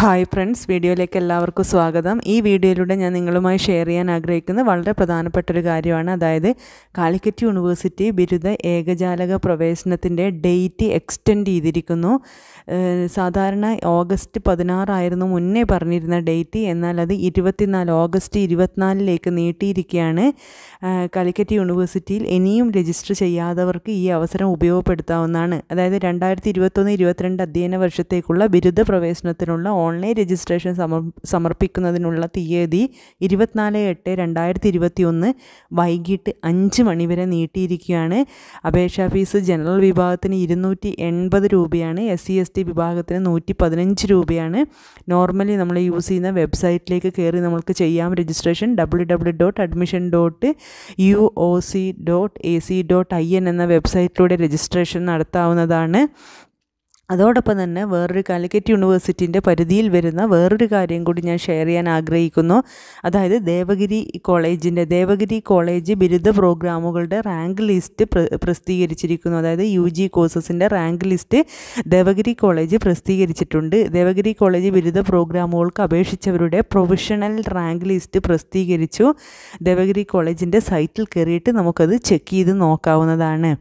hi friends വീഡിയോയിലേക്ക് എല്ലാവർക്കും സ്വാഗതം ഈ വീഡിയോയിലൂടെ ഞാൻ നിങ്ങളുമായി ഷെയർ ചെയ്യാൻ ആഗ്രഹിക്കുന്ന വളരെ പ്രധാനപ്പെട്ട ഒരു കാര്യമാണ് അതായത് കാലിക്കറ്റ് യൂണിവേഴ്സിറ്റി ബിരുദ ഏകജാലക പ്രവേശനത്തിൻ്റെ ഡേറ്റ് എക്സ്റ്റെൻഡ് ചെയ്തിരിക്കുന്നു സാധാരണ ഓഗസ്റ്റ് പതിനാറായിരുന്നു മുന്നേ പറഞ്ഞിരുന്ന ഡേറ്റ് എന്നാൽ അത് ഇരുപത്തിനാല് ഓഗസ്റ്റ് ഇരുപത്തിനാലിലേക്ക് നീട്ടിയിരിക്കുകയാണ് കാലിക്കറ്റ് യൂണിവേഴ്സിറ്റിയിൽ ഇനിയും രജിസ്റ്റർ ചെയ്യാത്തവർക്ക് ഈ അവസരം ഉപയോഗപ്പെടുത്താവുന്നതാണ് അതായത് രണ്ടായിരത്തി ഇരുപത്തൊന്ന് ഇരുപത്തിരണ്ട് അധ്യയന വർഷത്തേക്കുള്ള ബിരുദ പ്രവേശനത്തിനുള്ള ഓൺലൈൻ രജിസ്ട്രേഷൻ സമർ സമർപ്പിക്കുന്നതിനുള്ള തീയതി ഇരുപത്തിനാല് എട്ട് രണ്ടായിരത്തി ഇരുപത്തി ഒന്ന് വൈകിട്ട് അഞ്ച് മണി വരെ നീട്ടിയിരിക്കുകയാണ് അപേക്ഷാ ഫീസ് ജനറൽ വിഭാഗത്തിന് ഇരുന്നൂറ്റി എൺപത് രൂപയാണ് എസ് സി എസ് ടി വിഭാഗത്തിന് നൂറ്റി പതിനഞ്ച് രൂപയാണ് നോർമലി നമ്മൾ യൂസ് ചെയ്യുന്ന വെബ്സൈറ്റിലേക്ക് കയറി നമ്മൾക്ക് ചെയ്യാം registration W W dot admission dot U O C dot A C dot I N എന്ന വെബ്സൈറ്റിലൂടെ രജിസ്ട്രേഷൻ നടത്താവുന്നതാണ് അതോടൊപ്പം തന്നെ വേറൊരു കാലിക്കറ്റ് യൂണിവേഴ്സിറ്റിൻ്റെ പരിധിയിൽ വരുന്ന വേറൊരു കാര്യം കൂടി ഞാൻ ഷെയർ ചെയ്യാൻ ആഗ്രഹിക്കുന്നു അതായത് ദേവഗിരി കോളേജിൻ്റെ ദേവഗിരി കോളേജ് ബിരുദ പ്രോഗ്രാമുകളുടെ റാങ്ക് ലിസ്റ്റ് പ്രസിദ്ധീകരിച്ചിരിക്കുന്നു അതായത് യു ജി കോഴ്സസിൻ്റെ റാങ്ക് ലിസ്റ്റ് ദേവഗിരി കോളേജ് പ്രസിദ്ധീകരിച്ചിട്ടുണ്ട് ദേവഗിരി കോളേജ് ബിരുദ പ്രോഗ്രാമുകൾക്ക് അപേക്ഷിച്ചവരുടെ പ്രൊഫഷണൽ റാങ്ക് ലിസ്റ്റ് പ്രസിദ്ധീകരിച്ചു ദേവഗിരി കോളേജിൻ്റെ സൈറ്റിൽ കയറിയിട്ട് നമുക്കത് ചെക്ക് ചെയ്ത് നോക്കാവുന്നതാണ്